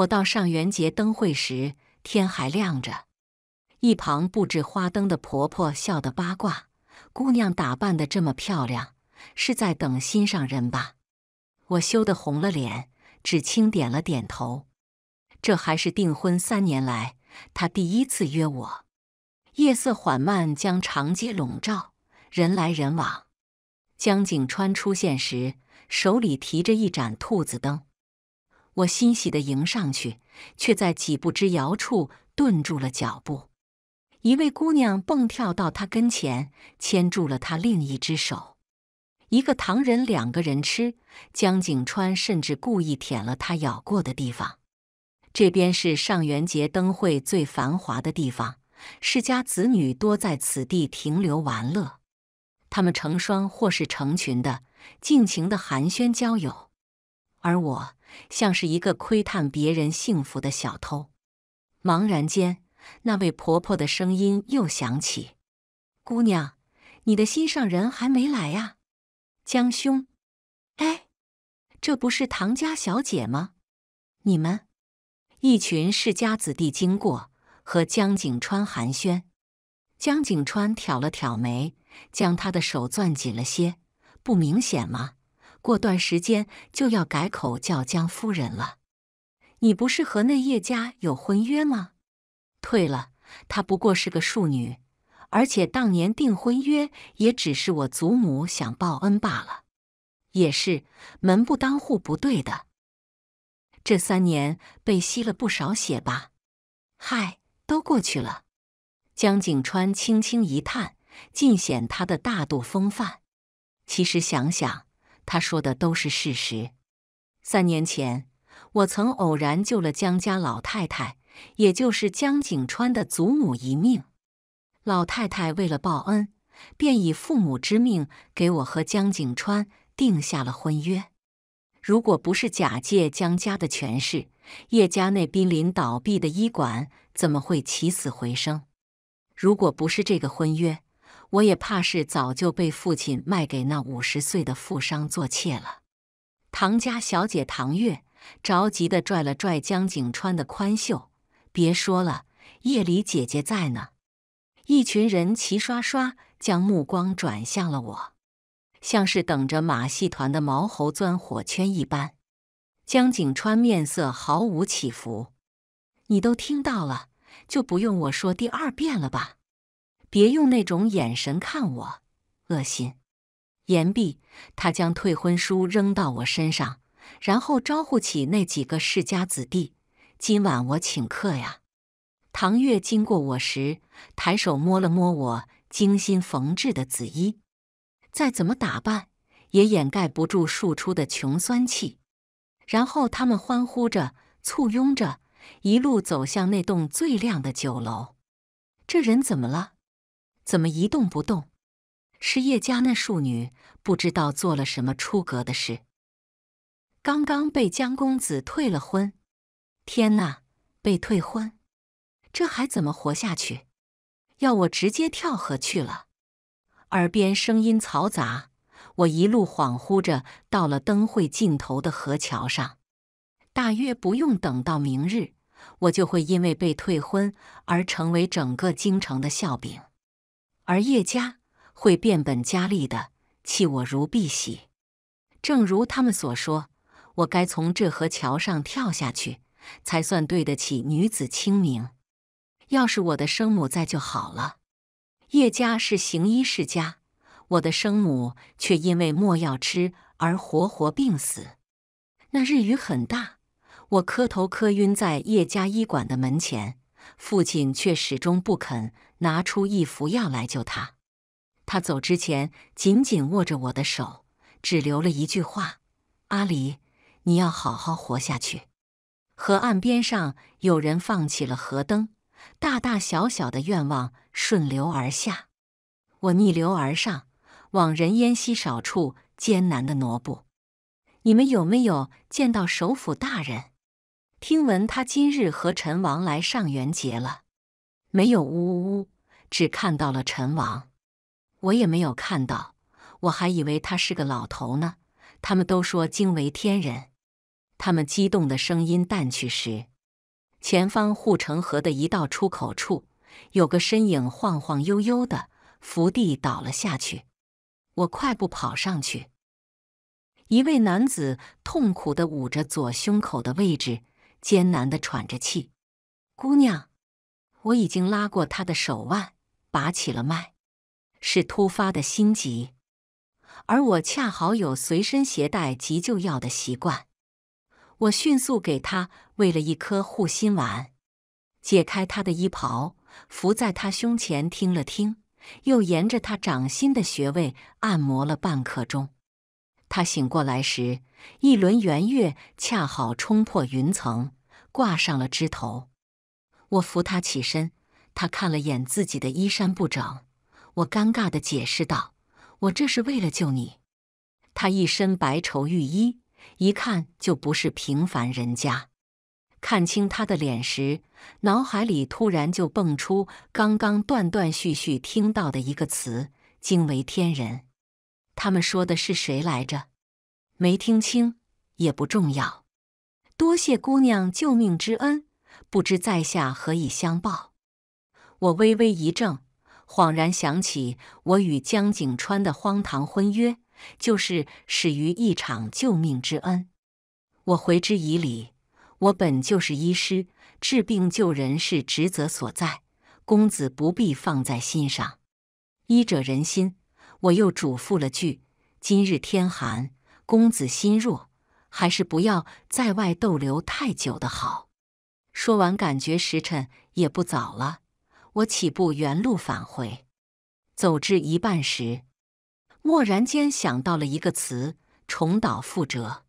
我到上元节灯会时，天还亮着。一旁布置花灯的婆婆笑得八卦：“姑娘打扮得这么漂亮，是在等心上人吧？”我羞得红了脸，只轻点了点头。这还是订婚三年来他第一次约我。夜色缓慢将长街笼罩，人来人往。江景川出现时，手里提着一盏兔子灯。我欣喜地迎上去，却在几步之遥处顿住了脚步。一位姑娘蹦跳到他跟前，牵住了他另一只手。一个糖人，两个人吃。江景川甚至故意舔了他咬过的地方。这边是上元节灯会最繁华的地方，世家子女多在此地停留玩乐。他们成双或是成群的，尽情的寒暄交友，而我。像是一个窥探别人幸福的小偷。茫然间，那位婆婆的声音又响起：“姑娘，你的心上人还没来啊？”江兄，哎，这不是唐家小姐吗？你们一群世家子弟经过，和江景川寒暄。江景川挑了挑眉，将他的手攥紧了些，不明显吗？过段时间就要改口叫江夫人了。你不是和那叶家有婚约吗？退了，她不过是个庶女，而且当年订婚约也只是我祖母想报恩罢了。也是门不当户不对的。这三年被吸了不少血吧？嗨，都过去了。江景川轻轻一叹，尽显他的大度风范。其实想想。他说的都是事实。三年前，我曾偶然救了江家老太太，也就是江景川的祖母一命。老太太为了报恩，便以父母之命给我和江景川定下了婚约。如果不是假借江家的权势，叶家那濒临倒闭的医馆怎么会起死回生？如果不是这个婚约。我也怕是早就被父亲卖给那五十岁的富商做妾了。唐家小姐唐月着急地拽了拽江景川的宽袖：“别说了，夜里姐姐在呢。”一群人齐刷刷将目光转向了我，像是等着马戏团的毛猴钻火圈一般。江景川面色毫无起伏：“你都听到了，就不用我说第二遍了吧？”别用那种眼神看我，恶心！言毕，他将退婚书扔到我身上，然后招呼起那几个世家子弟：“今晚我请客呀！”唐月经过我时，抬手摸了摸我精心缝制的紫衣，再怎么打扮也掩盖不住庶出的穷酸气。然后他们欢呼着，簇拥着，一路走向那栋最亮的酒楼。这人怎么了？怎么一动不动？是叶家那庶女不知道做了什么出格的事。刚刚被江公子退了婚，天哪，被退婚，这还怎么活下去？要我直接跳河去了。耳边声音嘈杂，我一路恍惚着到了灯会尽头的河桥上。大约不用等到明日，我就会因为被退婚而成为整个京城的笑柄。而叶家会变本加厉的弃我如敝屣，正如他们所说，我该从这河桥上跳下去，才算对得起女子清明。要是我的生母在就好了。叶家是行医世家，我的生母却因为莫药吃而活活病死。那日雨很大，我磕头磕晕在叶家医馆的门前。父亲却始终不肯拿出一副药来救他。他走之前紧紧握着我的手，只留了一句话：“阿离，你要好好活下去。”河岸边上有人放起了河灯，大大小小的愿望顺流而下。我逆流而上，往人烟稀少处艰难的挪步。你们有没有见到首府大人？听闻他今日和陈王来上元节了，没有，呜呜呜，只看到了陈王，我也没有看到，我还以为他是个老头呢。他们都说惊为天人，他们激动的声音淡去时，前方护城河的一道出口处，有个身影晃晃悠悠的伏地倒了下去。我快步跑上去，一位男子痛苦的捂着左胸口的位置。艰难地喘着气，姑娘，我已经拉过她的手腕，拔起了脉，是突发的心急，而我恰好有随身携带急救药的习惯，我迅速给她喂了一颗护心丸，解开她的衣袍，伏在她胸前听了听，又沿着她掌心的穴位按摩了半刻钟。他醒过来时，一轮圆月恰好冲破云层，挂上了枝头。我扶他起身，他看了眼自己的衣衫不整，我尴尬地解释道：“我这是为了救你。”他一身白绸玉衣，一看就不是平凡人家。看清他的脸时，脑海里突然就蹦出刚刚断断续续听到的一个词——惊为天人。他们说的是谁来着？没听清，也不重要。多谢姑娘救命之恩，不知在下何以相报？我微微一怔，恍然想起我与江景川的荒唐婚约，就是始于一场救命之恩。我回之以礼，我本就是医师，治病救人是职责所在，公子不必放在心上。医者仁心。我又嘱咐了句：“今日天寒，公子心弱，还是不要在外逗留太久的好。”说完，感觉时辰也不早了，我起步原路返回。走至一半时，蓦然间想到了一个词——重蹈覆辙。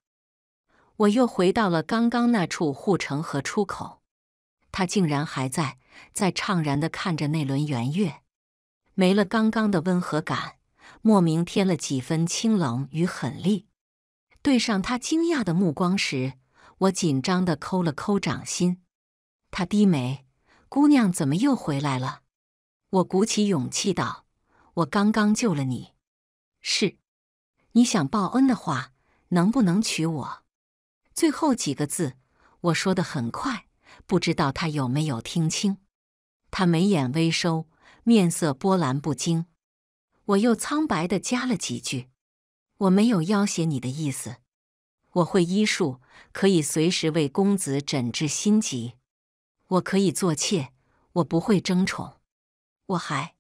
我又回到了刚刚那处护城河出口，他竟然还在，在怅然地看着那轮圆月，没了刚刚的温和感。莫名添了几分清冷与狠厉，对上他惊讶的目光时，我紧张地抠了抠掌心。他低眉：“姑娘怎么又回来了？”我鼓起勇气道：“我刚刚救了你，是，你想报恩的话，能不能娶我？”最后几个字我说的很快，不知道他有没有听清。他眉眼微收，面色波澜不惊。我又苍白的加了几句：“我没有要挟你的意思，我会医术，可以随时为公子诊治心疾。我可以做妾，我不会争宠。我还……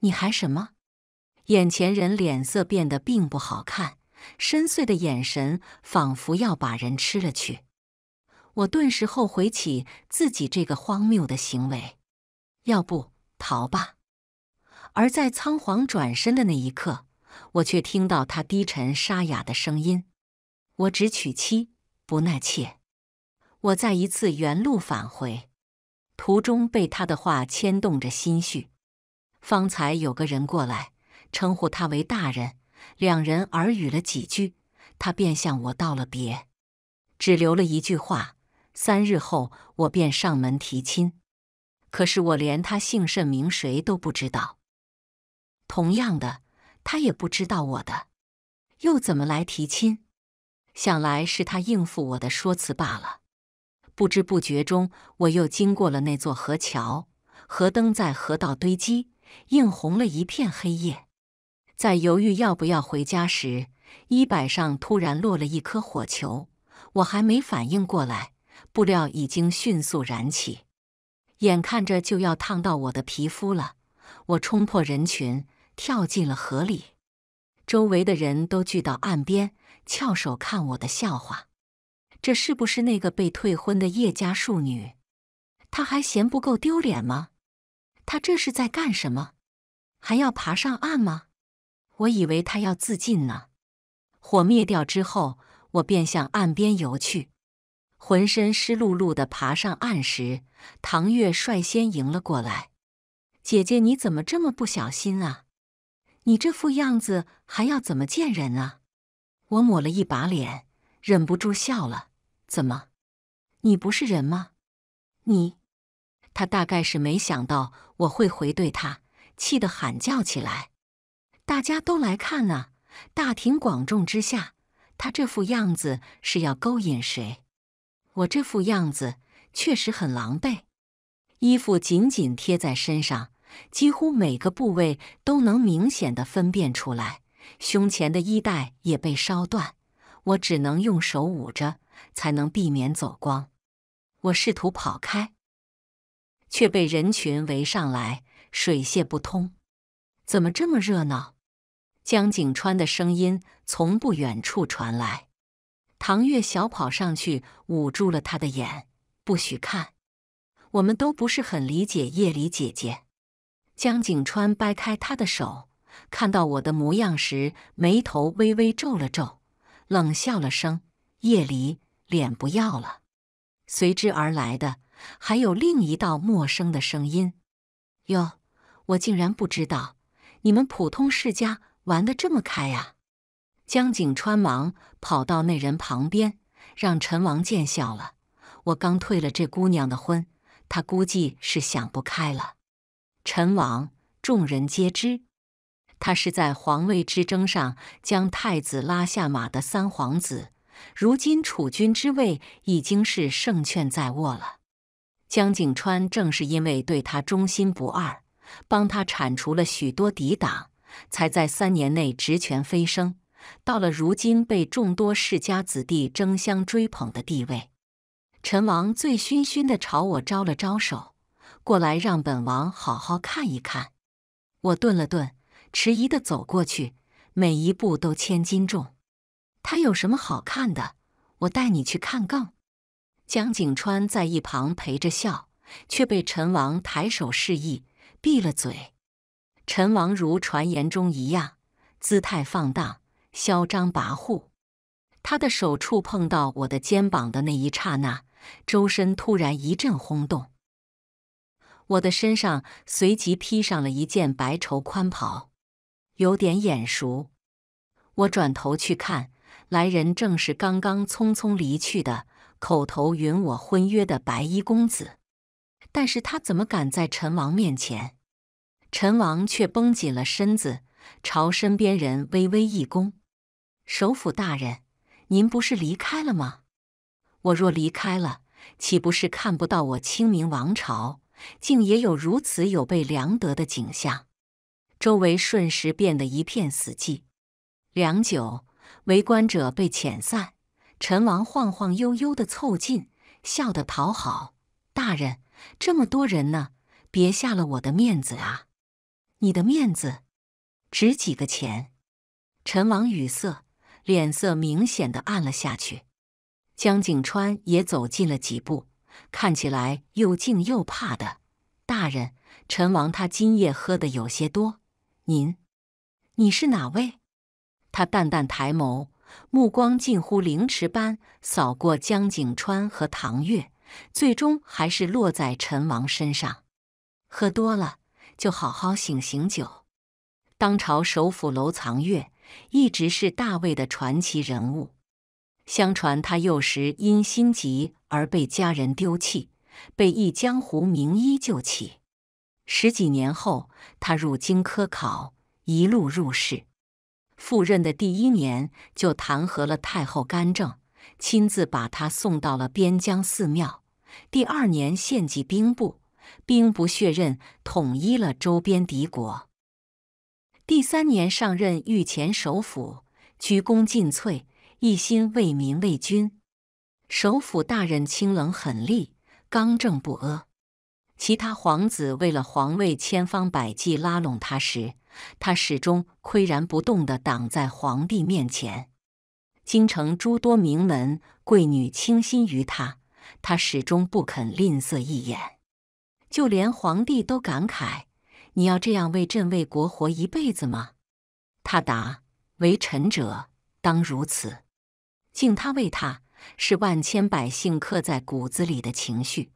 你还什么？”眼前人脸色变得并不好看，深邃的眼神仿佛要把人吃了去。我顿时后悔起自己这个荒谬的行为，要不逃吧。而在仓皇转身的那一刻，我却听到他低沉沙哑的声音：“我只娶妻，不纳妾。”我再一次原路返回，途中被他的话牵动着心绪。方才有个人过来，称呼他为大人，两人耳语了几句，他便向我道了别，只留了一句话：“三日后我便上门提亲。”可是我连他姓甚名谁都不知道。同样的，他也不知道我的，又怎么来提亲？想来是他应付我的说辞罢了。不知不觉中，我又经过了那座河桥，河灯在河道堆积，映红了一片黑夜。在犹豫要不要回家时，衣摆上突然落了一颗火球，我还没反应过来，布料已经迅速燃起，眼看着就要烫到我的皮肤了，我冲破人群。跳进了河里，周围的人都聚到岸边，翘首看我的笑话。这是不是那个被退婚的叶家庶女？她还嫌不够丢脸吗？她这是在干什么？还要爬上岸吗？我以为她要自尽呢。火灭掉之后，我便向岸边游去，浑身湿漉漉的爬上岸时，唐月率先迎了过来：“姐姐，你怎么这么不小心啊？”你这副样子还要怎么见人啊？我抹了一把脸，忍不住笑了。怎么，你不是人吗？你！他大概是没想到我会回怼他，气得喊叫起来。大家都来看啊！大庭广众之下，他这副样子是要勾引谁？我这副样子确实很狼狈，衣服紧紧贴在身上。几乎每个部位都能明显的分辨出来，胸前的衣带也被烧断，我只能用手捂着，才能避免走光。我试图跑开，却被人群围上来，水泄不通。怎么这么热闹？江景川的声音从不远处传来。唐月小跑上去，捂住了他的眼，不许看。我们都不是很理解夜里姐姐。江景川掰开他的手，看到我的模样时，眉头微微皱了皱，冷笑了声：“叶离，脸不要了。”随之而来的还有另一道陌生的声音：“哟，我竟然不知道你们普通世家玩的这么开啊！”江景川忙跑到那人旁边，让陈王见笑了。我刚退了这姑娘的婚，她估计是想不开了。陈王，众人皆知，他是在皇位之争上将太子拉下马的三皇子。如今储君之位已经是胜券在握了。江景川正是因为对他忠心不二，帮他铲除了许多敌党，才在三年内职权飞升，到了如今被众多世家子弟争相追捧的地位。陈王醉醺醺的朝我招了招手。过来，让本王好好看一看。我顿了顿，迟疑的走过去，每一步都千斤重。他有什么好看的？我带你去看更。江景川在一旁陪着笑，却被陈王抬手示意闭了嘴。陈王如传言中一样，姿态放荡，嚣张跋扈。他的手触碰到我的肩膀的那一刹那，周身突然一阵轰动。我的身上随即披上了一件白绸宽袍，有点眼熟。我转头去看，来人正是刚刚匆匆离去的、口头允我婚约的白衣公子。但是他怎么敢在陈王面前？陈王却绷紧了身子，朝身边人微微一躬：“首府大人，您不是离开了吗？我若离开了，岂不是看不到我清明王朝？”竟也有如此有悖良德的景象，周围瞬时变得一片死寂。良久，围观者被遣散。陈王晃晃悠悠地凑近，笑得讨好：“大人，这么多人呢，别下了我的面子啊！你的面子值几个钱？”陈王语塞，脸色明显的暗了下去。江景川也走近了几步。看起来又惊又怕的，大人，陈王他今夜喝的有些多。您，你是哪位？他淡淡抬眸，目光近乎凌迟般扫过江景川和唐月，最终还是落在陈王身上。喝多了，就好好醒醒酒。当朝首府楼藏月一直是大魏的传奇人物。相传他幼时因心疾而被家人丢弃，被一江湖名医救起。十几年后，他入京科考，一路入仕。赴任的第一年就弹劾了太后干政，亲自把他送到了边疆寺庙。第二年献祭兵部，兵不血刃统一了周边敌国。第三年上任御前首辅，鞠躬尽瘁。一心为民为君，首辅大人清冷狠厉，刚正不阿。其他皇子为了皇位，千方百计拉拢他时，他始终岿然不动地挡在皇帝面前。京城诸多名门贵女倾心于他，他始终不肯吝啬一眼。就连皇帝都感慨：“你要这样为朕为国活一辈子吗？”他答：“为臣者当如此。”敬他，畏他，是万千百姓刻在骨子里的情绪。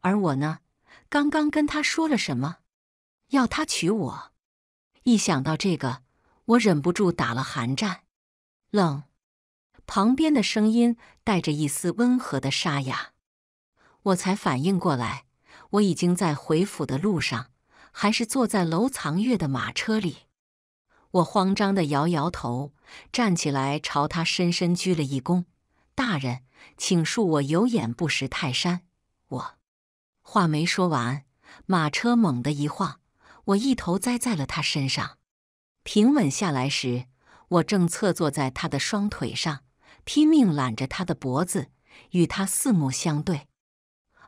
而我呢，刚刚跟他说了什么？要他娶我？一想到这个，我忍不住打了寒战，冷。旁边的声音带着一丝温和的沙哑，我才反应过来，我已经在回府的路上，还是坐在楼藏月的马车里。我慌张地摇摇头，站起来朝他深深鞠了一躬：“大人，请恕我有眼不识泰山。”我话没说完，马车猛地一晃，我一头栽在了他身上。平稳下来时，我正侧坐在他的双腿上，拼命揽着他的脖子，与他四目相对。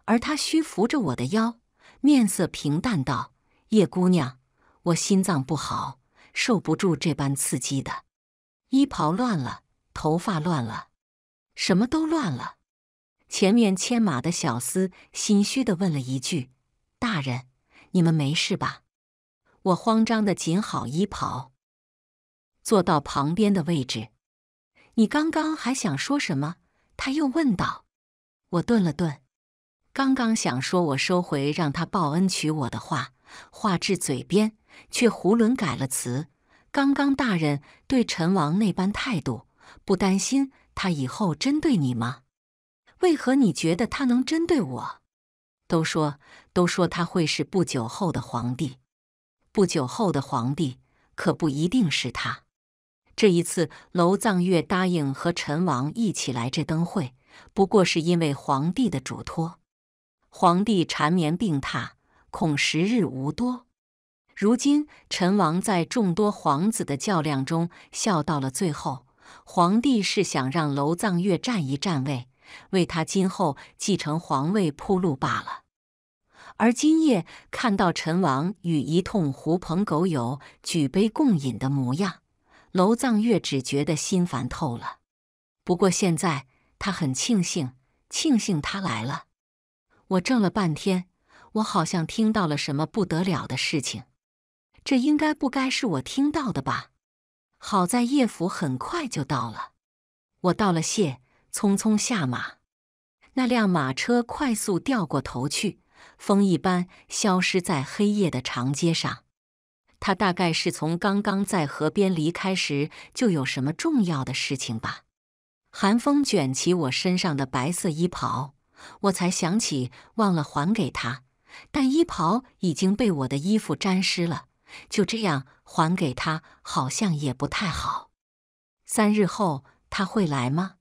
而他虚扶着我的腰，面色平淡道：“叶姑娘，我心脏不好。”受不住这般刺激的，衣袍乱了，头发乱了，什么都乱了。前面牵马的小厮心虚的问了一句：“大人，你们没事吧？”我慌张的紧好衣袍，坐到旁边的位置。你刚刚还想说什么？他又问道。我顿了顿，刚刚想说我收回让他报恩娶我的话，话至嘴边。却囫囵改了词。刚刚大人对陈王那般态度，不担心他以后针对你吗？为何你觉得他能针对我？都说都说他会是不久后的皇帝，不久后的皇帝可不一定是他。这一次，娄藏月答应和陈王一起来这灯会，不过是因为皇帝的嘱托。皇帝缠绵病榻，恐时日无多。如今，陈王在众多皇子的较量中笑到了最后。皇帝是想让娄藏月占一占位，为他今后继承皇位铺路罢了。而今夜看到陈王与一通狐朋狗友举杯共饮的模样，娄藏月只觉得心烦透了。不过现在他很庆幸，庆幸他来了。我怔了半天，我好像听到了什么不得了的事情。这应该不该是我听到的吧？好在叶府很快就到了，我道了谢，匆匆下马。那辆马车快速掉过头去，风一般消失在黑夜的长街上。他大概是从刚刚在河边离开时就有什么重要的事情吧？寒风卷起我身上的白色衣袍，我才想起忘了还给他，但衣袍已经被我的衣服沾湿了。就这样还给他，好像也不太好。三日后他会来吗？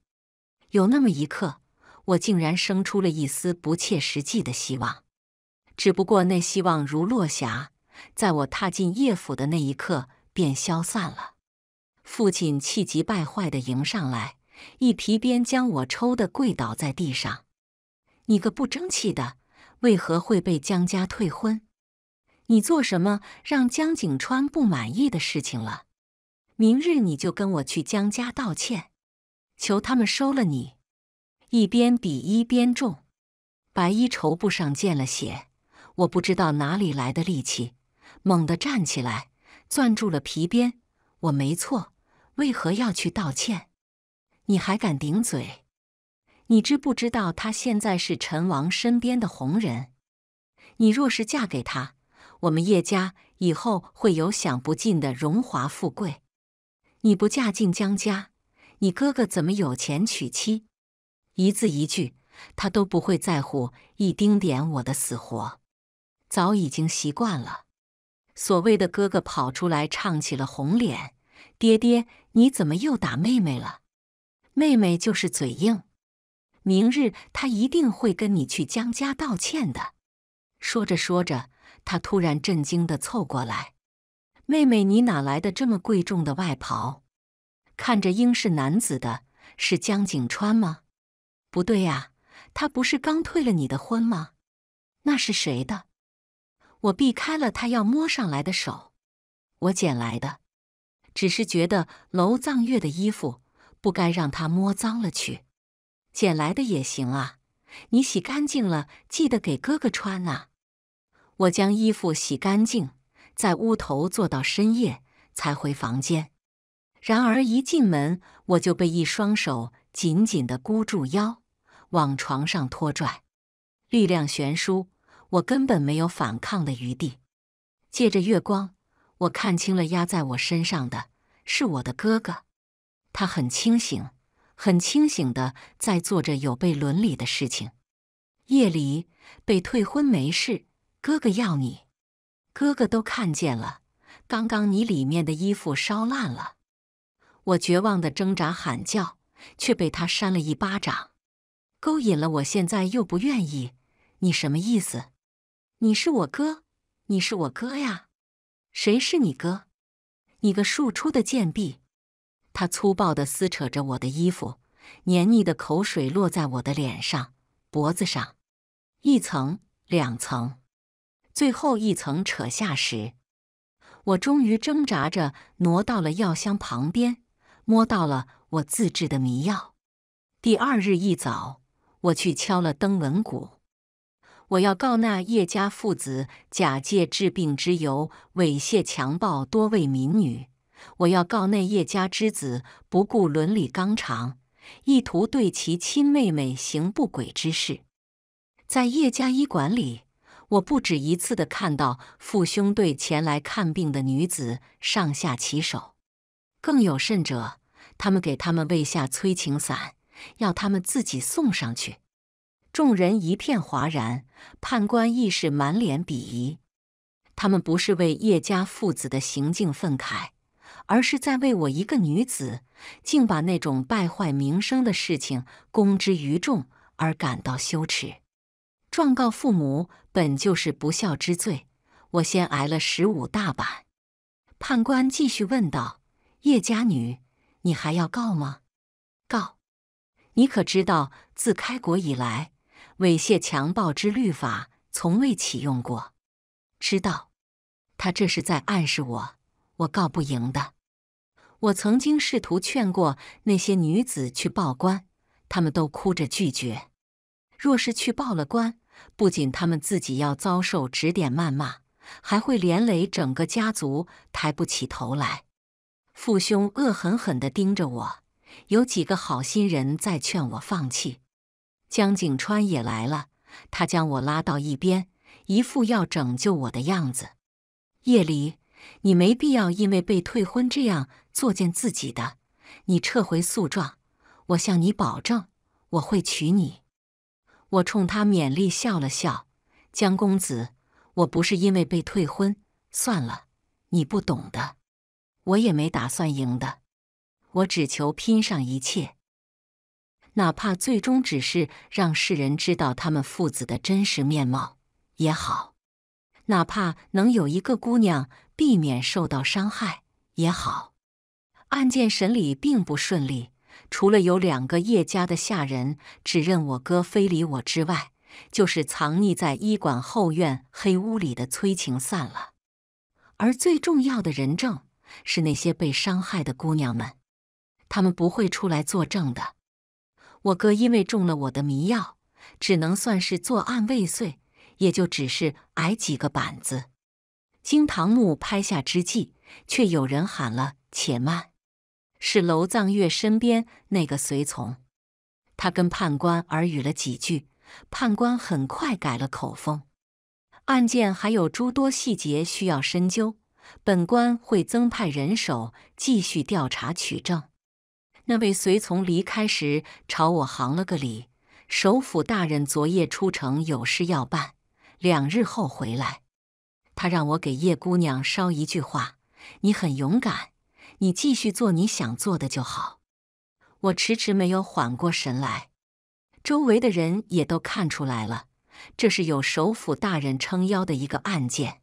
有那么一刻，我竟然生出了一丝不切实际的希望。只不过那希望如落霞，在我踏进叶府的那一刻便消散了。父亲气急败坏的迎上来，一皮鞭将我抽得跪倒在地上。你个不争气的，为何会被江家退婚？你做什么让江景川不满意的事情了？明日你就跟我去江家道歉，求他们收了你。一边比一边重，白衣绸布上溅了血。我不知道哪里来的力气，猛地站起来，攥住了皮鞭。我没错，为何要去道歉？你还敢顶嘴？你知不知道他现在是陈王身边的红人？你若是嫁给他？我们叶家以后会有享不尽的荣华富贵。你不嫁进江家，你哥哥怎么有钱娶妻？一字一句，他都不会在乎一丁点我的死活。早已经习惯了。所谓的哥哥跑出来唱起了红脸，爹爹你怎么又打妹妹了？妹妹就是嘴硬。明日他一定会跟你去江家道歉的。说着说着。他突然震惊的凑过来：“妹妹，你哪来的这么贵重的外袍？看着应是男子的，是江景川吗？不对呀，他不是刚退了你的婚吗？那是谁的？”我避开了他要摸上来的手，我捡来的，只是觉得楼藏月的衣服不该让他摸脏了去，捡来的也行啊。你洗干净了，记得给哥哥穿啊。我将衣服洗干净，在屋头坐到深夜才回房间。然而一进门，我就被一双手紧紧地箍住腰，往床上拖拽。力量悬殊，我根本没有反抗的余地。借着月光，我看清了压在我身上的是我的哥哥。他很清醒，很清醒的在做着有悖伦理的事情。夜里被退婚没事。哥哥要你，哥哥都看见了。刚刚你里面的衣服烧烂了，我绝望的挣扎喊叫，却被他扇了一巴掌。勾引了，我现在又不愿意，你什么意思？你是我哥，你是我哥呀！谁是你哥？你个庶出的贱婢！他粗暴的撕扯着我的衣服，黏腻的口水落在我的脸上、脖子上，一层、两层。最后一层扯下时，我终于挣扎着挪到了药箱旁边，摸到了我自制的迷药。第二日一早，我去敲了登闻鼓，我要告那叶家父子假借治病之由猥亵强暴多位民女；我要告那叶家之子不顾伦理纲常，意图对其亲妹妹行不轨之事。在叶家医馆里。我不止一次的看到父兄对前来看病的女子上下其手，更有甚者，他们给他们喂下催情散，要他们自己送上去。众人一片哗然，判官亦是满脸鄙夷。他们不是为叶家父子的行径愤慨，而是在为我一个女子竟把那种败坏名声的事情公之于众而感到羞耻。状告父母本就是不孝之罪，我先挨了十五大板。判官继续问道：“叶家女，你还要告吗？”“告。”“你可知道，自开国以来，猥亵、强暴之律法从未启用过？”“知道。”他这是在暗示我，我告不赢的。我曾经试图劝过那些女子去报官，她们都哭着拒绝。若是去报了官，不仅他们自己要遭受指点谩骂，还会连累整个家族抬不起头来。父兄恶狠狠地盯着我，有几个好心人在劝我放弃。江景川也来了，他将我拉到一边，一副要拯救我的样子。夜里，你没必要因为被退婚这样作践自己的。你撤回诉状，我向你保证，我会娶你。我冲他勉励笑了笑，江公子，我不是因为被退婚。算了，你不懂的，我也没打算赢的，我只求拼上一切，哪怕最终只是让世人知道他们父子的真实面貌也好，哪怕能有一个姑娘避免受到伤害也好。案件审理并不顺利。除了有两个叶家的下人指认我哥非礼我之外，就是藏匿在医馆后院黑屋里的催情散了。而最重要的人证是那些被伤害的姑娘们，她们不会出来作证的。我哥因为中了我的迷药，只能算是作案未遂，也就只是挨几个板子。经堂木拍下之际，却有人喊了：“且慢！”是娄藏月身边那个随从，他跟判官耳语了几句，判官很快改了口风。案件还有诸多细节需要深究，本官会增派人手继续调查取证。那位随从离开时朝我行了个礼，首府大人昨夜出城有事要办，两日后回来。他让我给叶姑娘捎一句话：你很勇敢。你继续做你想做的就好。我迟迟没有缓过神来，周围的人也都看出来了，这是有首府大人撑腰的一个案件。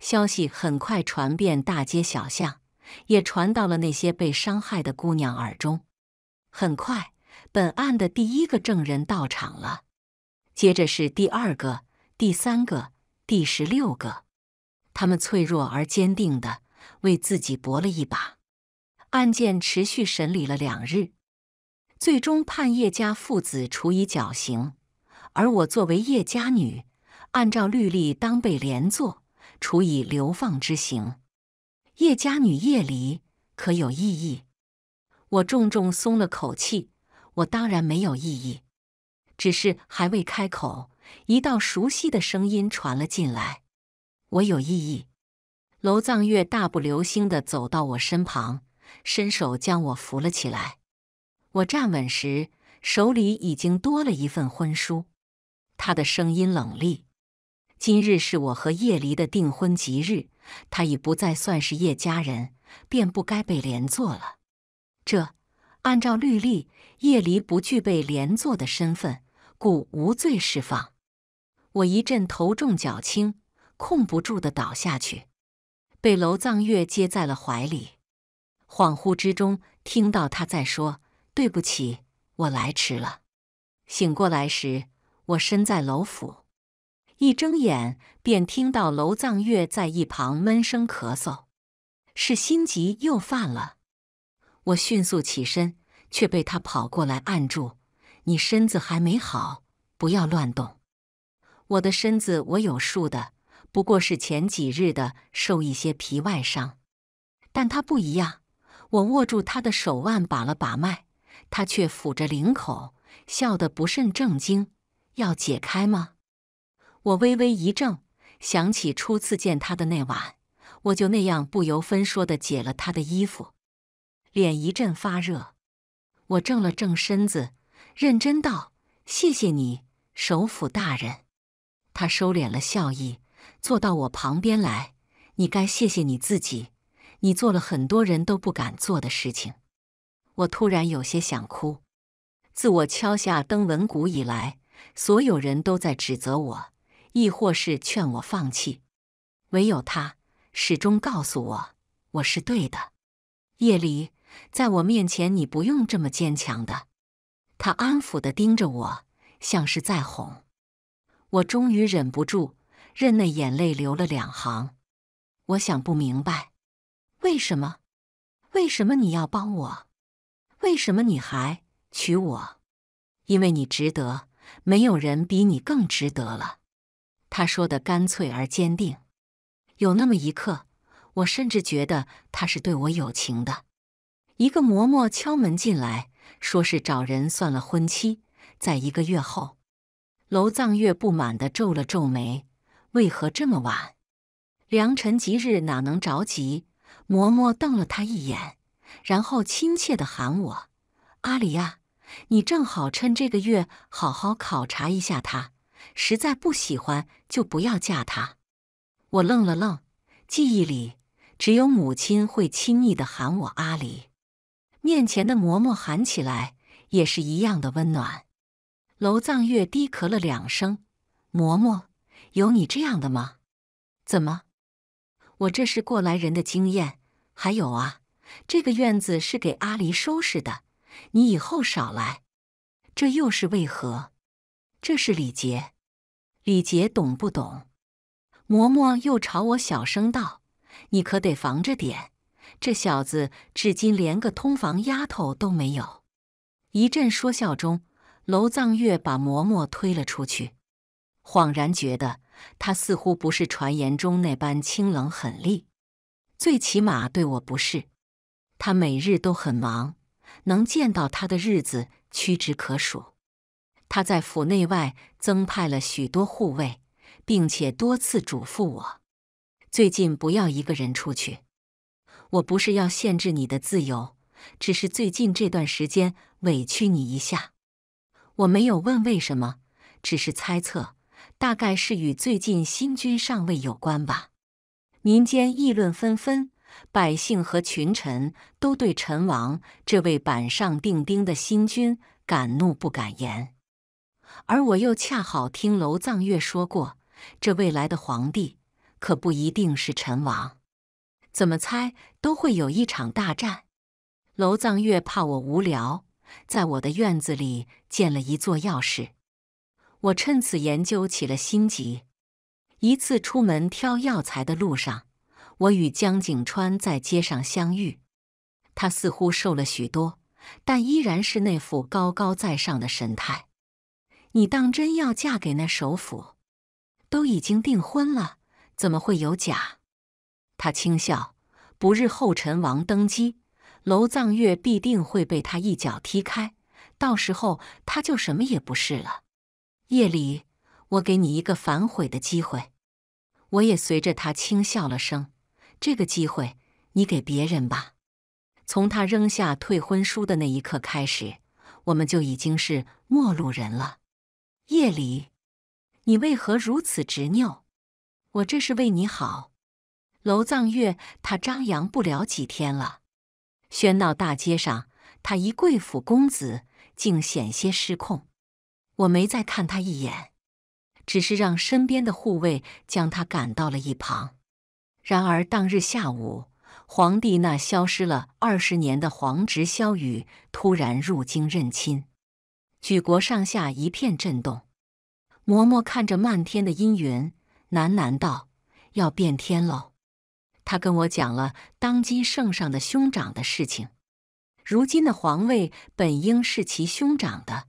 消息很快传遍大街小巷，也传到了那些被伤害的姑娘耳中。很快，本案的第一个证人到场了，接着是第二个、第三个、第十六个。他们脆弱而坚定的为自己搏了一把。案件持续审理了两日，最终判叶家父子处以绞刑，而我作为叶家女，按照律例当被连坐，处以流放之刑。叶家女叶离可有异议？我重重松了口气，我当然没有异议，只是还未开口，一道熟悉的声音传了进来：“我有异议。”娄藏月大步流星的走到我身旁。伸手将我扶了起来。我站稳时，手里已经多了一份婚书。他的声音冷厉：“今日是我和叶离的订婚吉日，他已不再算是叶家人，便不该被连坐了。这按照律例，叶离不具备连坐的身份，故无罪释放。”我一阵头重脚轻，控不住的倒下去，被娄藏月接在了怀里。恍惚之中，听到他在说：“对不起，我来迟了。”醒过来时，我身在楼府，一睁眼便听到楼藏月在一旁闷声咳嗽，是心疾又犯了。我迅速起身，却被他跑过来按住：“你身子还没好，不要乱动。”我的身子我有数的，不过是前几日的受一些皮外伤，但他不一样。我握住他的手腕，把了把脉，他却抚着领口，笑得不甚正经。要解开吗？我微微一怔，想起初次见他的那晚，我就那样不由分说的解了他的衣服，脸一阵发热。我正了正身子，认真道：“谢谢你，首府大人。”他收敛了笑意，坐到我旁边来。你该谢谢你自己。你做了很多人都不敢做的事情，我突然有些想哭。自我敲下登闻鼓以来，所有人都在指责我，亦或是劝我放弃，唯有他始终告诉我我是对的。夜里，在我面前，你不用这么坚强的。他安抚地盯着我，像是在哄。我终于忍不住，任那眼泪流了两行。我想不明白。为什么？为什么你要帮我？为什么你还娶我？因为你值得，没有人比你更值得了。他说的干脆而坚定。有那么一刻，我甚至觉得他是对我有情的。一个嬷嬷敲门进来，说是找人算了婚期，在一个月后。楼藏月不满地皱了皱眉：“为何这么晚？良辰吉日哪能着急？”嬷嬷瞪了他一眼，然后亲切的喊我：“阿离呀，你正好趁这个月好好考察一下他，实在不喜欢就不要嫁他。”我愣了愣，记忆里只有母亲会亲昵的喊我阿离，面前的嬷嬷喊起来也是一样的温暖。楼藏月低咳了两声：“嬷嬷，有你这样的吗？怎么？我这是过来人的经验。”还有啊，这个院子是给阿离收拾的，你以后少来。这又是为何？这是礼节，礼节懂不懂？嬷嬷又朝我小声道：“你可得防着点，这小子至今连个通房丫头都没有。”一阵说笑中，楼藏月把嬷嬷推了出去，恍然觉得他似乎不是传言中那般清冷狠厉。最起码对我不是。他每日都很忙，能见到他的日子屈指可数。他在府内外增派了许多护卫，并且多次嘱咐我：最近不要一个人出去。我不是要限制你的自由，只是最近这段时间委屈你一下。我没有问为什么，只是猜测，大概是与最近新君上位有关吧。民间议论纷纷，百姓和群臣都对陈王这位板上钉钉的新君敢怒不敢言。而我又恰好听楼藏月说过，这未来的皇帝可不一定是陈王，怎么猜都会有一场大战。楼藏月怕我无聊，在我的院子里建了一座钥室，我趁此研究起了心疾。一次出门挑药材的路上，我与江景川在街上相遇。他似乎瘦了许多，但依然是那副高高在上的神态。你当真要嫁给那首府？都已经订婚了，怎么会有假？他轻笑。不日后，陈王登基，楼藏月必定会被他一脚踢开。到时候，他就什么也不是了。夜里。我给你一个反悔的机会，我也随着他轻笑了声。这个机会你给别人吧。从他扔下退婚书的那一刻开始，我们就已经是陌路人了。夜里，你为何如此执拗？我这是为你好。楼藏月他张扬不了几天了。喧闹大街上，他一贵府公子竟险些失控。我没再看他一眼。只是让身边的护卫将他赶到了一旁。然而当日下午，皇帝那消失了二十年的皇侄萧雨突然入京认亲，举国上下一片震动。嬷嬷看着漫天的阴云，喃喃道：“要变天喽。”他跟我讲了当今圣上的兄长的事情。如今的皇位本应是其兄长的，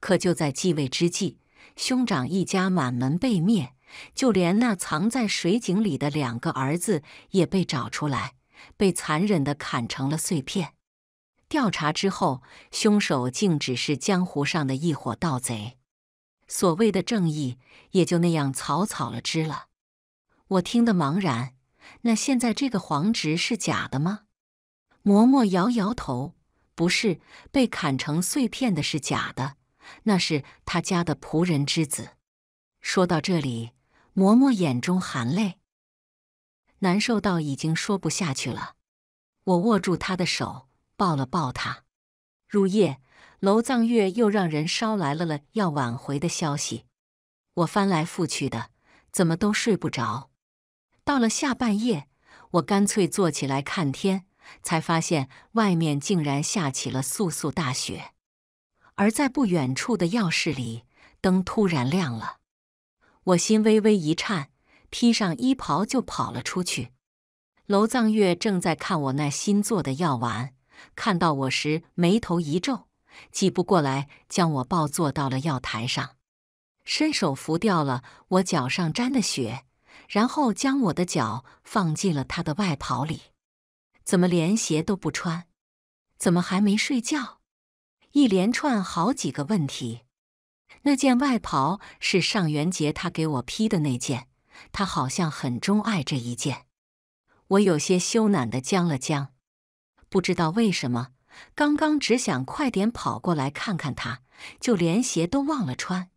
可就在继位之际。兄长一家满门被灭，就连那藏在水井里的两个儿子也被找出来，被残忍地砍成了碎片。调查之后，凶手竟只是江湖上的一伙盗贼，所谓的正义也就那样草草了之了。我听得茫然。那现在这个皇执是假的吗？嬷嬷摇摇头，不是，被砍成碎片的是假的。那是他家的仆人之子。说到这里，嬷嬷眼中含泪，难受到已经说不下去了。我握住她的手，抱了抱她。入夜，楼藏月又让人捎来了了要挽回的消息。我翻来覆去的，怎么都睡不着。到了下半夜，我干脆坐起来看天，才发现外面竟然下起了簌簌大雪。而在不远处的药室里，灯突然亮了，我心微微一颤，披上衣袍就跑了出去。娄藏月正在看我那新做的药丸，看到我时眉头一皱，几步过来将我抱坐到了药台上，伸手拂掉了我脚上沾的血，然后将我的脚放进了他的外袍里。怎么连鞋都不穿？怎么还没睡觉？一连串好几个问题。那件外袍是上元节他给我披的那件，他好像很钟爱这一件。我有些羞赧的僵了僵，不知道为什么，刚刚只想快点跑过来看看他，就连鞋都忘了穿，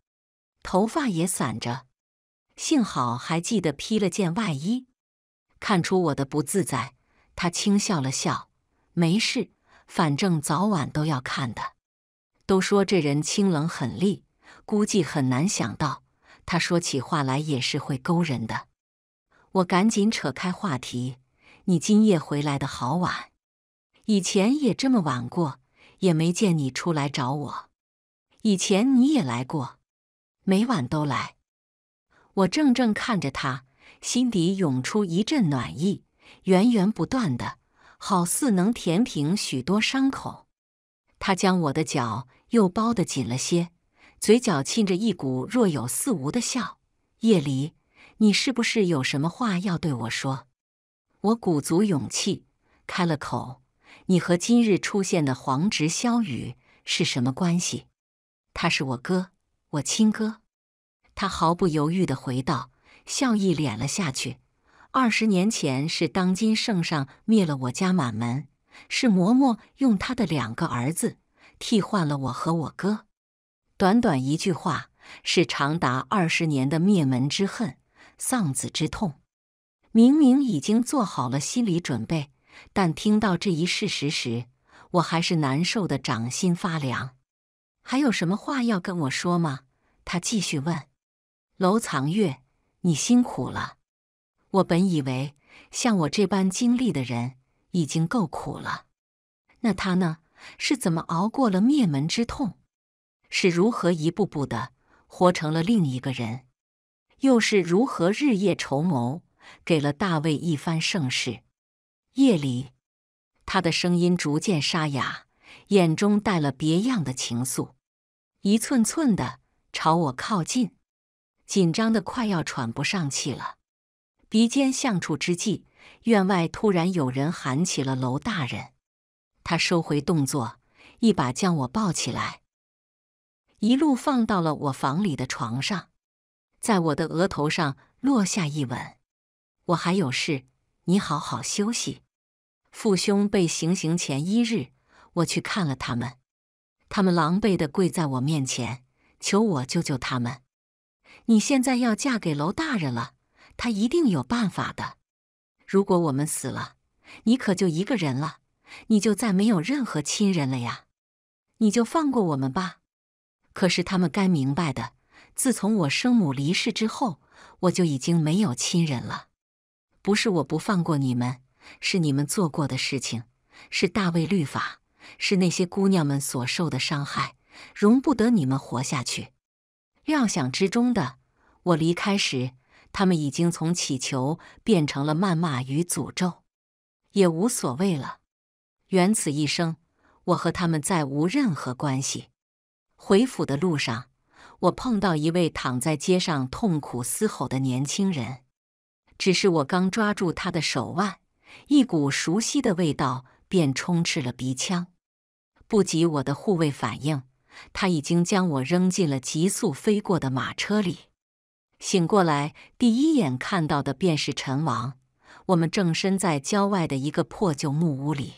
头发也散着，幸好还记得披了件外衣。看出我的不自在，他轻笑了笑：“没事，反正早晚都要看的。”都说这人清冷狠厉，估计很难想到，他说起话来也是会勾人的。我赶紧扯开话题：“你今夜回来的好晚，以前也这么晚过，也没见你出来找我。以前你也来过，每晚都来。”我怔怔看着他，心底涌出一阵暖意，源源不断的，好似能填平许多伤口。他将我的脚。又包得紧了些，嘴角沁着一股若有似无的笑。叶离，你是不是有什么话要对我说？我鼓足勇气开了口：“你和今日出现的黄执萧雨是什么关系？”“他是我哥，我亲哥。”他毫不犹豫地回道，笑意敛了下去。“二十年前是当今圣上灭了我家满门，是嬷嬷用他的两个儿子。”替换了我和我哥，短短一句话是长达二十年的灭门之恨、丧子之痛。明明已经做好了心理准备，但听到这一事实时，我还是难受的，掌心发凉。还有什么话要跟我说吗？他继续问。楼藏月，你辛苦了。我本以为像我这般经历的人已经够苦了，那他呢？是怎么熬过了灭门之痛，是如何一步步的活成了另一个人，又是如何日夜筹谋，给了大卫一番盛世。夜里，他的声音逐渐沙哑，眼中带了别样的情愫，一寸寸的朝我靠近，紧张的快要喘不上气了。鼻尖相触之际，院外突然有人喊起了“娄大人”。他收回动作，一把将我抱起来，一路放到了我房里的床上，在我的额头上落下一吻。我还有事，你好好休息。父兄被行刑前一日，我去看了他们，他们狼狈地跪在我面前，求我救救他们。你现在要嫁给娄大人了，他一定有办法的。如果我们死了，你可就一个人了。你就再没有任何亲人了呀！你就放过我们吧。可是他们该明白的，自从我生母离世之后，我就已经没有亲人了。不是我不放过你们，是你们做过的事情，是大卫律法，是那些姑娘们所受的伤害，容不得你们活下去。料想之中的，我离开时，他们已经从乞求变成了谩骂与诅咒，也无所谓了。缘此一生，我和他们再无任何关系。回府的路上，我碰到一位躺在街上痛苦嘶吼的年轻人。只是我刚抓住他的手腕，一股熟悉的味道便充斥了鼻腔。不及我的护卫反应，他已经将我扔进了急速飞过的马车里。醒过来，第一眼看到的便是陈王。我们正身在郊外的一个破旧木屋里。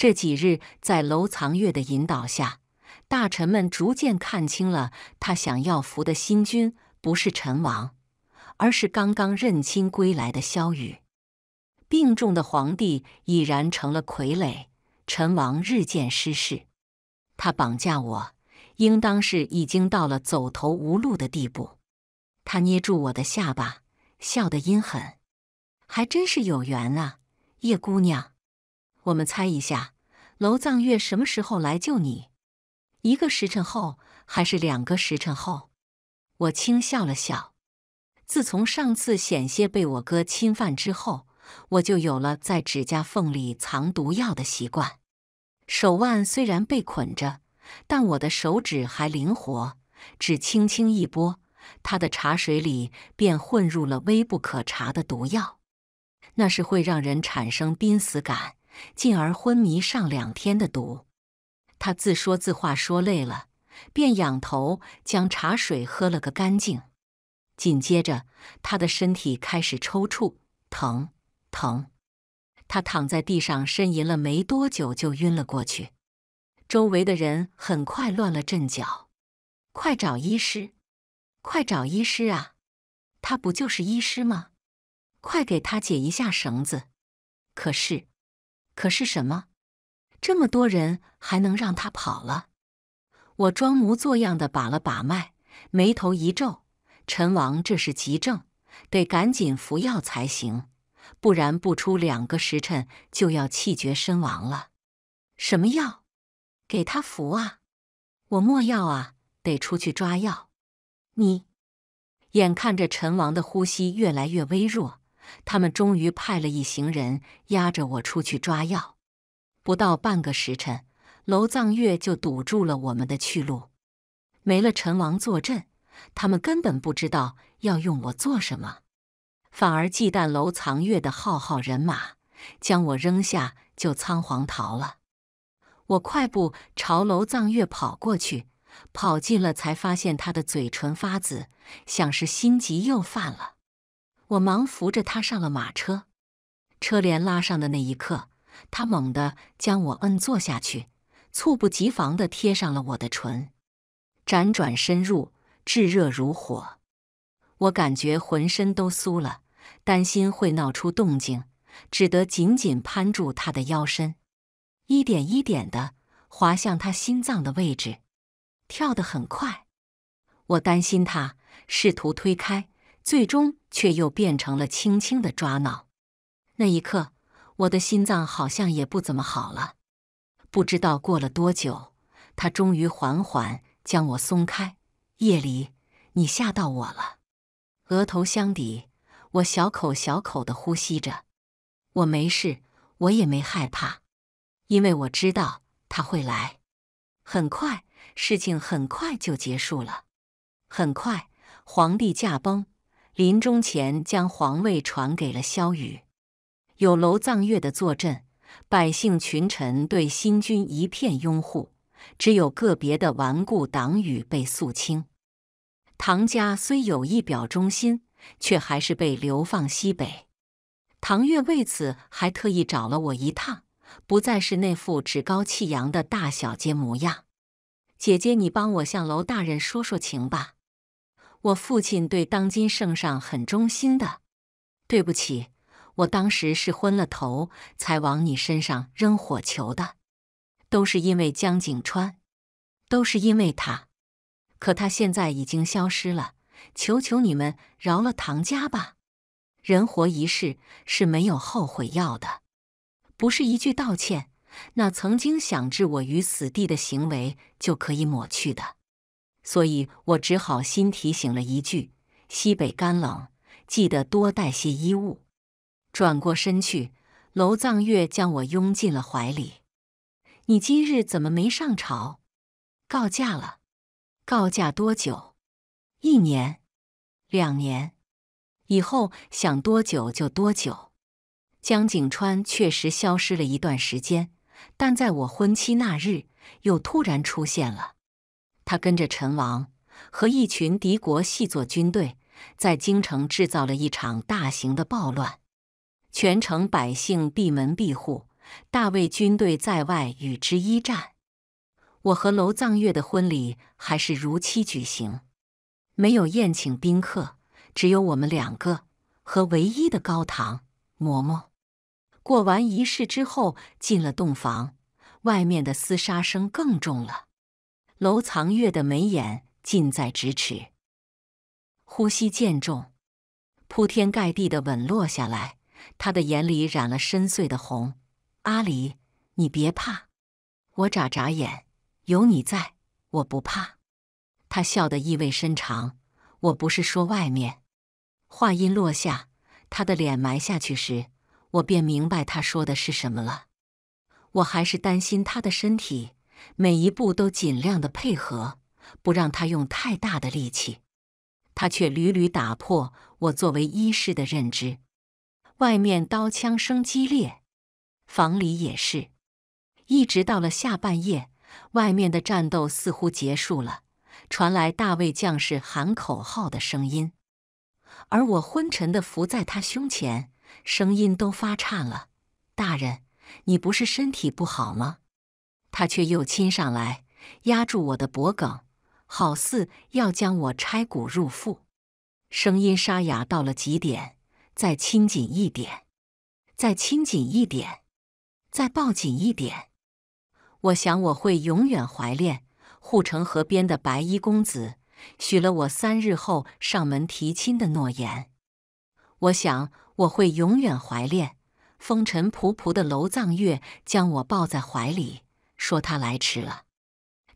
这几日，在楼藏月的引导下，大臣们逐渐看清了他想要扶的新君不是陈王，而是刚刚认亲归来的萧雨。病重的皇帝已然成了傀儡，陈王日渐失势。他绑架我，应当是已经到了走投无路的地步。他捏住我的下巴，笑得阴狠，还真是有缘啊，叶姑娘。我们猜一下，楼藏月什么时候来救你？一个时辰后，还是两个时辰后？我轻笑了笑。自从上次险些被我哥侵犯之后，我就有了在指甲缝里藏毒药的习惯。手腕虽然被捆着，但我的手指还灵活，只轻轻一拨，他的茶水里便混入了微不可察的毒药。那是会让人产生濒死感。进而昏迷上两天的毒，他自说自话，说累了，便仰头将茶水喝了个干净。紧接着，他的身体开始抽搐，疼疼。他躺在地上呻吟了没多久，就晕了过去。周围的人很快乱了阵脚，快找医师，快找医师啊！他不就是医师吗？快给他解一下绳子。可是。可是什么？这么多人还能让他跑了？我装模作样的把了把脉，眉头一皱：“陈王这是急症，得赶紧服药才行，不然不出两个时辰就要气绝身亡了。”什么药？给他服啊！我莫要啊，得出去抓药。你眼看着陈王的呼吸越来越微弱。他们终于派了一行人押着我出去抓药，不到半个时辰，楼藏月就堵住了我们的去路。没了陈王坐镇，他们根本不知道要用我做什么，反而忌惮楼藏月的浩浩人马，将我扔下就仓皇逃了。我快步朝楼藏月跑过去，跑近了才发现他的嘴唇发紫，像是心疾又犯了。我忙扶着他上了马车，车帘拉上的那一刻，他猛地将我摁坐下去，猝不及防的贴上了我的唇，辗转深入，炙热如火。我感觉浑身都酥了，担心会闹出动静，只得紧紧攀住他的腰身，一点一点的滑向他心脏的位置，跳得很快。我担心他，试图推开，最终。却又变成了轻轻的抓挠。那一刻，我的心脏好像也不怎么好了。不知道过了多久，他终于缓缓将我松开。夜里，你吓到我了。额头相抵，我小口小口的呼吸着。我没事，我也没害怕，因为我知道他会来。很快，事情很快就结束了。很快，皇帝驾崩。临终前将皇位传给了萧雨，有楼藏月的坐镇，百姓群臣对新君一片拥护，只有个别的顽固党羽被肃清。唐家虽有意表忠心，却还是被流放西北。唐月为此还特意找了我一趟，不再是那副趾高气扬的大小姐模样。姐姐，你帮我向楼大人说说情吧。我父亲对当今圣上很忠心的。对不起，我当时是昏了头，才往你身上扔火球的。都是因为江景川，都是因为他。可他现在已经消失了。求求你们饶了唐家吧。人活一世是没有后悔药的，不是一句道歉，那曾经想置我于死地的行为就可以抹去的。所以我只好新提醒了一句：“西北干冷，记得多带些衣物。”转过身去，楼藏月将我拥进了怀里。“你今日怎么没上朝？”“告假了。”“告假多久？”“一年，两年，以后想多久就多久。”江景川确实消失了一段时间，但在我婚期那日又突然出现了。他跟着陈王和一群敌国细作军队，在京城制造了一场大型的暴乱，全城百姓闭门闭户，大魏军队在外与之一战。我和娄藏月的婚礼还是如期举行，没有宴请宾客，只有我们两个和唯一的高堂嬷嬷。过完仪式之后，进了洞房，外面的厮杀声更重了。楼藏月的眉眼近在咫尺，呼吸渐重，铺天盖地的吻落下来。他的眼里染了深邃的红。阿离，你别怕。我眨眨眼，有你在，我不怕。他笑得意味深长。我不是说外面。话音落下，他的脸埋下去时，我便明白他说的是什么了。我还是担心他的身体。每一步都尽量的配合，不让他用太大的力气。他却屡屡打破我作为医师的认知。外面刀枪声激烈，房里也是一直到了下半夜，外面的战斗似乎结束了，传来大卫将士喊口号的声音。而我昏沉的伏在他胸前，声音都发颤了。大人，你不是身体不好吗？他却又亲上来，压住我的脖颈，好似要将我拆骨入腹。声音沙哑到了极点，再亲紧一点，再亲紧一点，再抱紧一点。我想我会永远怀恋护城河边的白衣公子，许了我三日后上门提亲的诺言。我想我会永远怀恋风尘仆仆的楼藏月，将我抱在怀里。说他来迟了。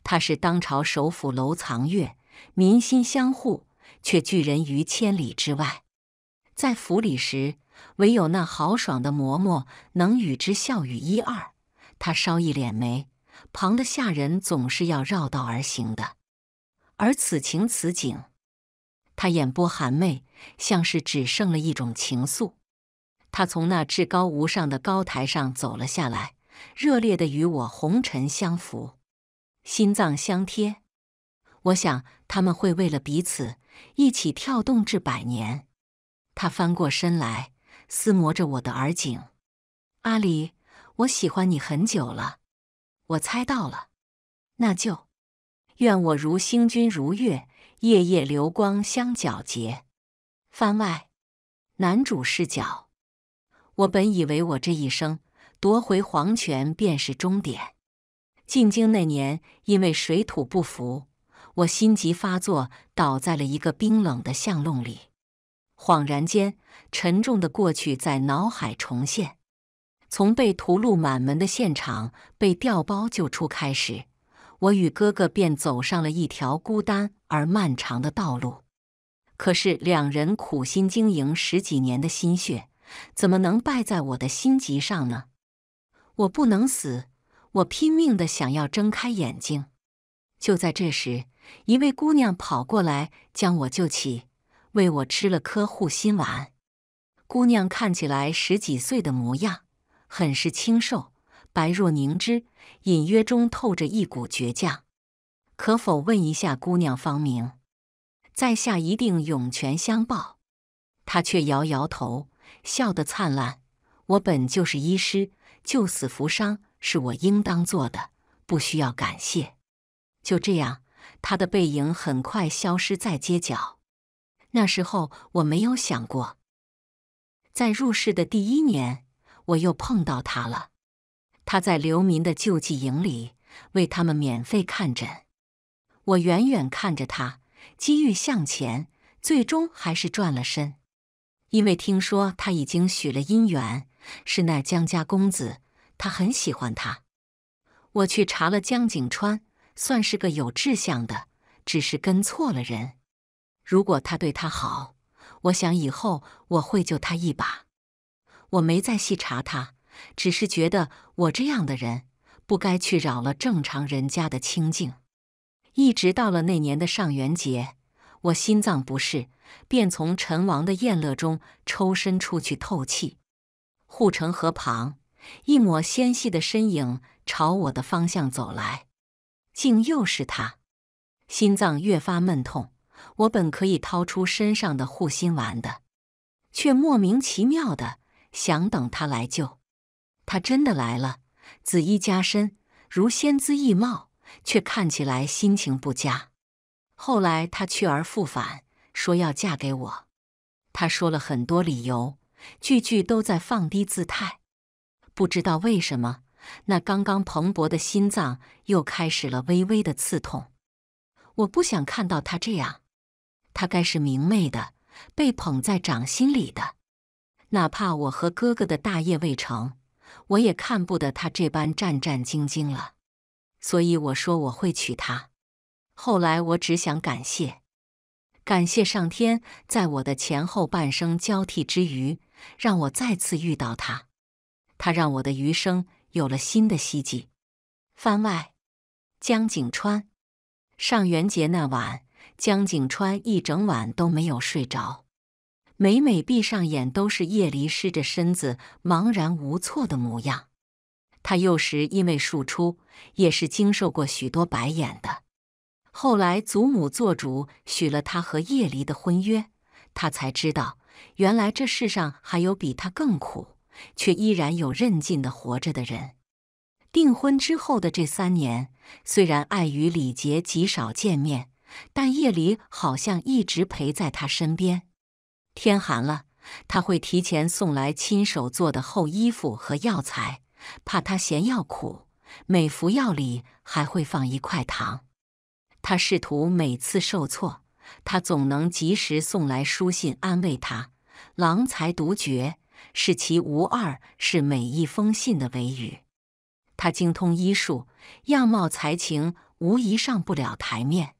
他是当朝首府楼藏月，民心相护，却拒人于千里之外。在府里时，唯有那豪爽的嬷嬷能与之笑语一二。他稍一敛眉，旁的下人总是要绕道而行的。而此情此景，他眼波含媚，像是只剩了一种情愫。他从那至高无上的高台上走了下来。热烈的与我红尘相扶，心脏相贴。我想他们会为了彼此一起跳动至百年。他翻过身来，撕磨着我的耳颈。阿离，我喜欢你很久了。我猜到了，那就愿我如星君如月，夜夜流光相皎洁。番外，男主视角。我本以为我这一生。夺回皇权便是终点。进京那年，因为水土不服，我心急发作，倒在了一个冰冷的巷弄里。恍然间，沉重的过去在脑海重现。从被屠戮满门的现场被调包救出开始，我与哥哥便走上了一条孤单而漫长的道路。可是，两人苦心经营十几年的心血，怎么能败在我的心疾上呢？我不能死，我拼命的想要睁开眼睛。就在这时，一位姑娘跑过来将我救起，为我吃了颗护心丸。姑娘看起来十几岁的模样，很是清瘦，白若凝脂，隐约中透着一股倔强。可否问一下姑娘芳名？在下一定涌泉相报。她却摇摇头，笑得灿烂。我本就是医师。救死扶伤是我应当做的，不需要感谢。就这样，他的背影很快消失在街角。那时候我没有想过，在入世的第一年，我又碰到他了。他在流民的救济营里为他们免费看诊。我远远看着他，机遇向前，最终还是转了身，因为听说他已经许了姻缘。是那江家公子，他很喜欢他。我去查了江景川，算是个有志向的，只是跟错了人。如果他对他好，我想以后我会救他一把。我没再细查他，只是觉得我这样的人不该去扰了正常人家的清静。一直到了那年的上元节，我心脏不适，便从陈王的宴乐中抽身出去透气。护城河旁，一抹纤细的身影朝我的方向走来，竟又是他。心脏越发闷痛。我本可以掏出身上的护心丸的，却莫名其妙的想等他来救。他真的来了，紫衣加身，如仙姿异貌，却看起来心情不佳。后来他去而复返，说要嫁给我。他说了很多理由。句句都在放低姿态，不知道为什么，那刚刚蓬勃的心脏又开始了微微的刺痛。我不想看到他这样，他该是明媚的，被捧在掌心里的。哪怕我和哥哥的大业未成，我也看不得他这般战战兢兢了。所以我说我会娶她。后来我只想感谢，感谢上天，在我的前后半生交替之余。让我再次遇到他，他让我的余生有了新的希冀。番外，江景川。上元节那晚，江景川一整晚都没有睡着，每每闭上眼，都是叶离湿着身子、茫然无措的模样。他幼时因为庶出，也是经受过许多白眼的。后来祖母做主许了他和叶离的婚约，他才知道。原来这世上还有比他更苦，却依然有韧劲的活着的人。订婚之后的这三年，虽然碍于礼节极少见面，但夜里好像一直陪在他身边。天寒了，他会提前送来亲手做的厚衣服和药材，怕他嫌药苦，每服药里还会放一块糖。他试图每次受挫。他总能及时送来书信安慰他，郎才独绝，是其无二是每一封信的尾语。他精通医术，样貌才情无疑上不了台面，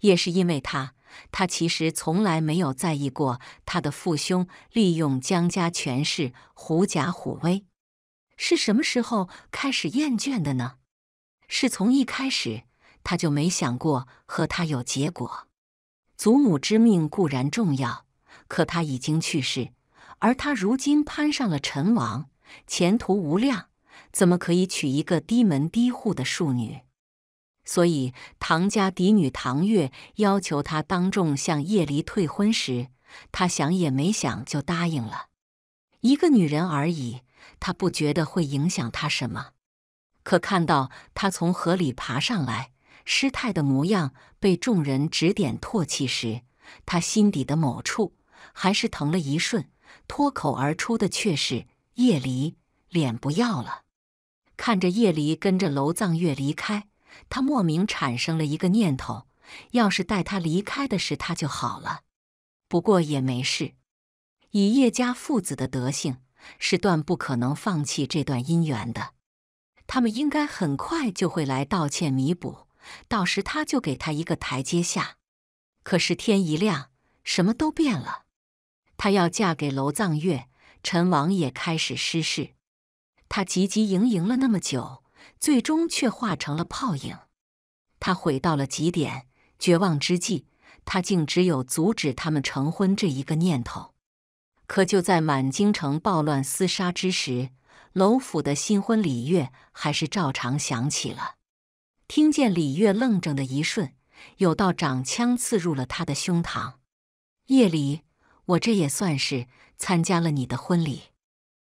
也是因为他，他其实从来没有在意过他的父兄利用江家权势狐假虎威，是什么时候开始厌倦的呢？是从一开始他就没想过和他有结果。祖母之命固然重要，可他已经去世，而他如今攀上了陈王，前途无量，怎么可以娶一个低门低户的庶女？所以唐家嫡女唐月要求他当众向叶离退婚时，他想也没想就答应了。一个女人而已，他不觉得会影响他什么。可看到他从河里爬上来。失态的模样被众人指点唾弃时，他心底的某处还是疼了一瞬，脱口而出的却是：“叶离，脸不要了。”看着叶离跟着楼藏月离开，他莫名产生了一个念头：要是带他离开的是他就好了。不过也没事，以叶家父子的德性，是断不可能放弃这段姻缘的。他们应该很快就会来道歉弥补。到时他就给他一个台阶下。可是天一亮，什么都变了。她要嫁给楼藏月，陈王也开始失势。他急急营营了那么久，最终却化成了泡影。他悔到了极点，绝望之际，他竟只有阻止他们成婚这一个念头。可就在满京城暴乱厮杀之时，楼府的新婚礼乐还是照常响起了。听见李月愣怔的一瞬，有道长枪刺入了他的胸膛。夜里，我这也算是参加了你的婚礼。